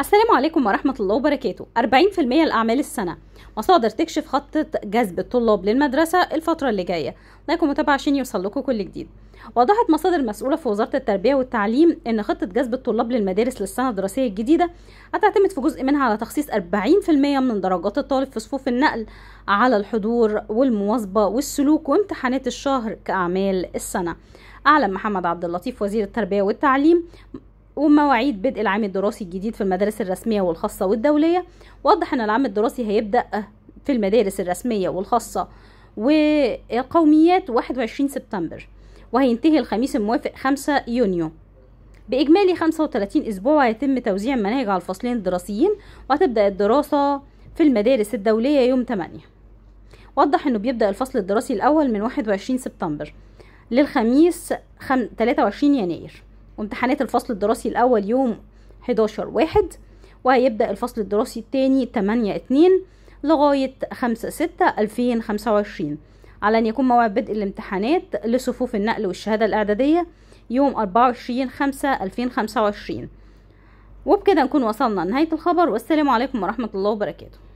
السلام عليكم ورحمة الله وبركاته 40% لأعمال السنة مصادر تكشف خطة جذب الطلاب للمدرسة الفترة اللي جاية لكم متابعة عشان يوصل لكم كل جديد وضحت مصادر مسؤولة في وزارة التربية والتعليم أن خطة جذب الطلاب للمدارس للسنة الدراسية الجديدة هتعتمد في جزء منها على تخصيص 40% من درجات الطالب في صفوف النقل على الحضور والمواظبة والسلوك وامتحانات الشهر كأعمال السنة أعلن محمد عبد اللطيف وزير التربية والتعليم ومواعيد بدء العام الدراسي الجديد في المدارس الرسمية والخاصة والدولية وضح ان العام الدراسي هيبدأ في المدارس الرسمية والخاصة والقوميات 21 سبتمبر وهينتهي الخميس الموافق 5 يونيو بإجمالي 35 أسبوع هيتم توزيع المناهج على الفصلين الدراسيين وهتبدأ الدراسة في المدارس الدولية يوم 8 وضح أنه بيبدأ الفصل الدراسي الأول من 21 سبتمبر للخميس 23 يناير وامتحانات الفصل الدراسي الأول يوم 11 واحد وهيبدأ الفصل الدراسي الثاني 8 2 لغاية 5 6 2025 على أن يكون موعد بدء الامتحانات لصفوف النقل والشهادة الإعدادية يوم 24 5 2025 وبكده نكون وصلنا لنهاية الخبر والسلام عليكم ورحمة الله وبركاته